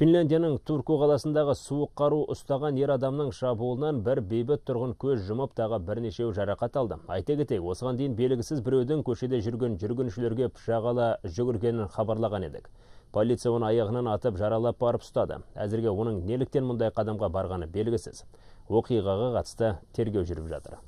финляндияның турку қаласындағы суық қару ұстаған ер адамның шабуылынан бір бейбіт тұрғын көз жұмып тағы бірнешеу жарақат алды айта кетейік осыған дейін белгісіз біреудің көшеде жүрген жүргіншілерге пышақ ала жүгіргенін хабарлаған едік полиция оны аяғынан атып жаралап барып ұстады әзірге оның неліктен мұндай қадамға барғаны белгісіз оқиғаға қатысты тергеу жүріп жатыр